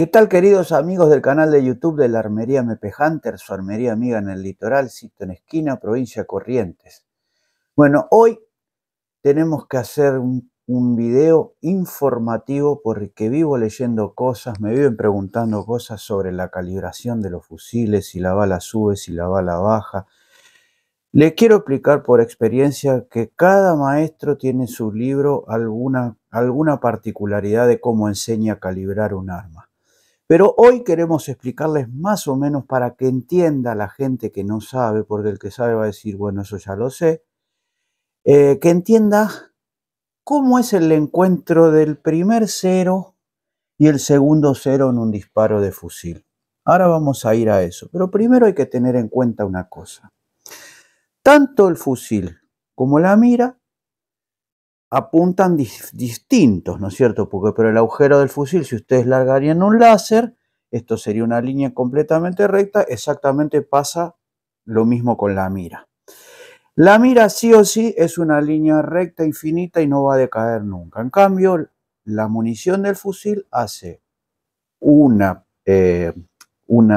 ¿Qué tal queridos amigos del canal de YouTube de la Armería Mepe Hunter, su armería amiga en el litoral, sitio en esquina, provincia Corrientes? Bueno, hoy tenemos que hacer un, video informativo porque vivo leyendo cosas, me viven preguntando cosas sobre la calibración de los fusiles, si la bala sube, si la bala baja, le quiero explicar por experiencia que cada maestro tiene en su libro alguna, alguna particularidad de cómo enseña a calibrar un arma. Pero hoy queremos explicarles más o menos para que entienda la gente que no sabe, porque el que sabe va a decir, bueno, eso ya lo sé, eh, que entienda cómo es el encuentro del primer cero y el segundo cero en un disparo de fusil. Ahora vamos a ir a eso, pero primero hay que tener en cuenta una cosa. Tanto el fusil como la mira apuntan distintos, ¿no es cierto? Porque, pero el agujero del fusil, si ustedes largarían un láser, esto sería una línea completamente recta, exactamente pasa lo mismo con la mira. La mira sí o sí es una línea recta infinita y no va a decaer nunca. En cambio, la munición del fusil hace una, eh, un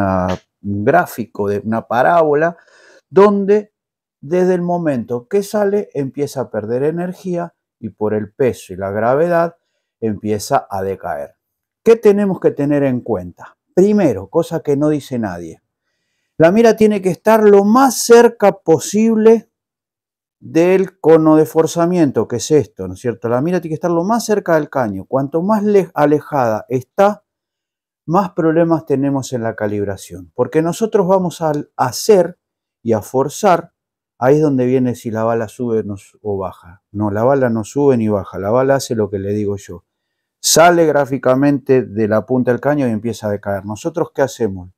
gráfico de una parábola donde desde el momento que sale empieza a perder energía, y por el peso y la gravedad empieza a decaer. ¿Qué tenemos que tener en cuenta? Primero, cosa que no dice nadie, la mira tiene que estar lo más cerca posible del cono de forzamiento, que es esto, ¿no es cierto? La mira tiene que estar lo más cerca del caño. Cuanto más alejada está, más problemas tenemos en la calibración, porque nosotros vamos a hacer y a forzar Ahí es donde viene si la bala sube o baja. No, la bala no sube ni baja, la bala hace lo que le digo yo. Sale gráficamente de la punta del caño y empieza a decaer. ¿Nosotros qué hacemos?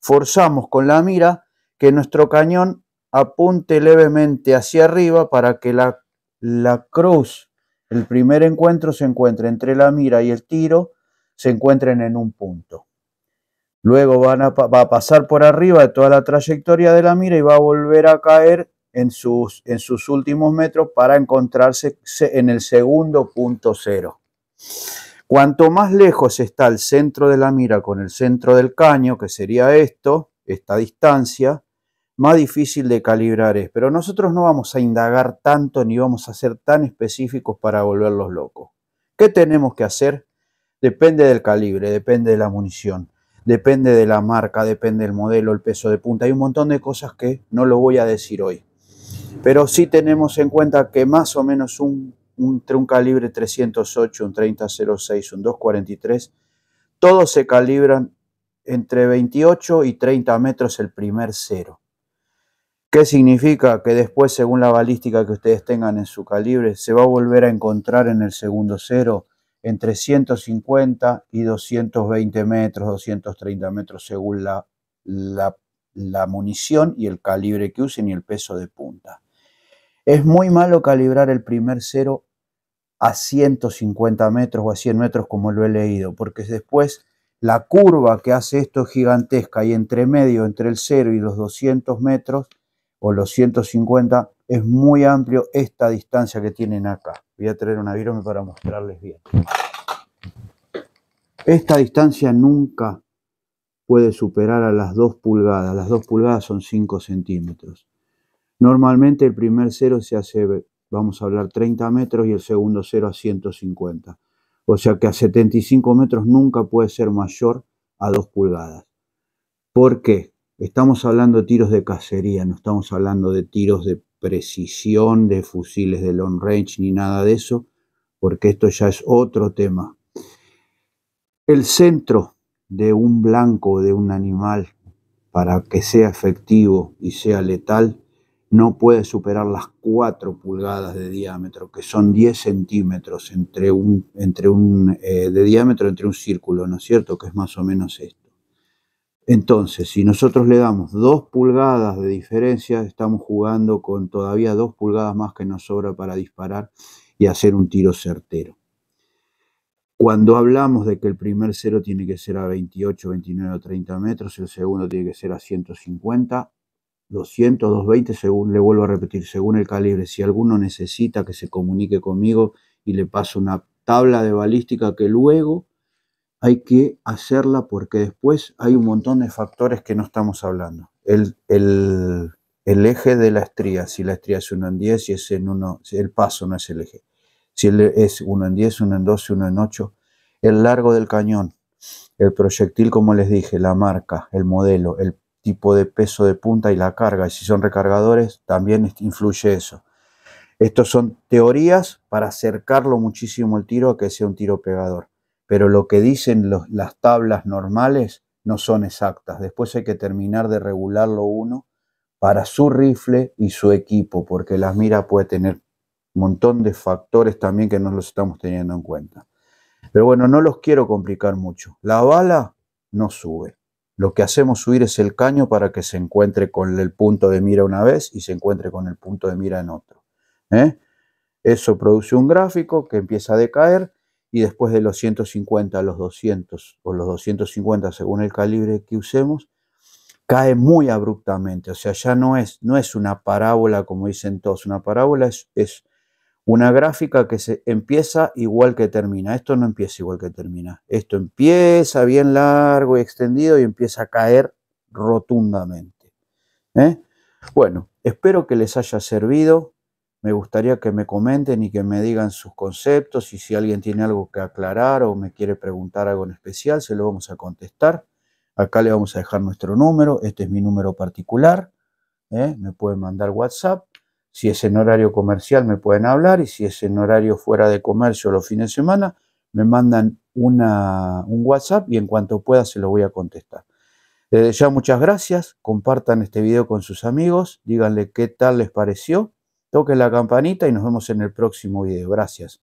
Forzamos con la mira que nuestro cañón apunte levemente hacia arriba para que la, la cruz, el primer encuentro se encuentre entre la mira y el tiro, se encuentren en un punto. Luego a, va a pasar por arriba de toda la trayectoria de la mira y va a volver a caer en sus, en sus últimos metros para encontrarse en el segundo punto cero. Cuanto más lejos está el centro de la mira con el centro del caño, que sería esto, esta distancia, más difícil de calibrar es. Pero nosotros no vamos a indagar tanto ni vamos a ser tan específicos para volverlos locos. ¿Qué tenemos que hacer? Depende del calibre, depende de la munición, depende de la marca, depende del modelo, el peso de punta. Hay un montón de cosas que no lo voy a decir hoy pero sí tenemos en cuenta que más o menos un, un, calibre 308, un 3006, un 243, todos se calibran entre 28 y 30 metros el primer cero. ¿Qué significa? Que después, según la balística que ustedes tengan en su calibre, se va a volver a encontrar en el segundo cero entre 150 y 220 metros, 230 metros, según la, la la munición y el calibre que usen y el peso de punta. Es muy malo calibrar el primer cero a 150 metros o a 100 metros como lo he leído, porque después la curva que hace esto es gigantesca y entre medio, entre el cero y los 200 metros o los 150, es muy amplio esta distancia que tienen acá. Voy a traer un avión para mostrarles bien. Esta distancia nunca puede superar a las 2 pulgadas. Las 2 pulgadas son 5 centímetros. Normalmente el primer cero se hace, vamos a hablar, 30 metros y el segundo cero a 150. O sea que a 75 metros nunca puede ser mayor a 2 pulgadas. ¿Por qué? Estamos hablando de tiros de cacería, no estamos hablando de tiros de precisión, de fusiles de long range ni nada de eso, porque esto ya es otro tema. El centro de un blanco, de un animal, para que sea efectivo y sea letal, no puede superar las 4 pulgadas de diámetro, que son 10 centímetros entre un, entre un, eh, de diámetro entre un círculo, ¿no es cierto? Que es más o menos esto. Entonces, si nosotros le damos 2 pulgadas de diferencia, estamos jugando con todavía 2 pulgadas más que nos sobra para disparar y hacer un tiro certero. Cuando hablamos de que el primer cero tiene que ser a 28, 29 o 30 metros, el segundo tiene que ser a 150, 200, 220, según, le vuelvo a repetir, según el calibre. Si alguno necesita que se comunique conmigo y le paso una tabla de balística que luego hay que hacerla porque después hay un montón de factores que no estamos hablando. El, eje de la estría, si la estría es 1 en 10, y es en uno, el paso no es el eje si es uno en 10, uno en 12, uno en 8, el largo del cañón, el proyectil, como les dije, la marca, el modelo, el tipo de peso de punta y la carga, y si son recargadores, también influye eso. Estos son teorías para acercarlo muchísimo el tiro a que sea un tiro pegador. Pero lo que dicen las tablas normales no son exactas. Después hay que terminar de regularlo uno para su rifle y su equipo, porque las mira puede tener montón de factores también que no los estamos teniendo en cuenta. Pero bueno, no los quiero complicar mucho. La bala no sube. Lo que hacemos subir es el caño para que se encuentre con el punto de mira una vez y se encuentre con el punto de mira en otro. ¿eh? Eso produce un gráfico que empieza a decaer y después de los 150 a los 200 o los 250 según el calibre que usemos, cae muy abruptamente. O sea, ya no es, no es una parábola como dicen todos. Una parábola es una gráfica que se empieza igual que termina. Esto no empieza igual que termina. Esto empieza bien largo y extendido y empieza a caer rotundamente. ¿eh? Bueno, espero que les haya servido. Me gustaría que me comenten y que me digan sus conceptos y si alguien tiene algo que aclarar o me quiere preguntar algo en especial, se lo vamos a contestar. Acá le vamos a dejar nuestro número. Este es mi número particular. ¿eh? Me pueden mandar WhatsApp si es en horario comercial me pueden hablar y si es en horario fuera de comercio los fines de semana, me mandan un WhatsApp y en cuanto pueda se lo voy a contestar. Desde ya muchas gracias, compartan este video con sus amigos, díganle qué tal les pareció, toquen la campanita y nos vemos en el próximo video. Gracias.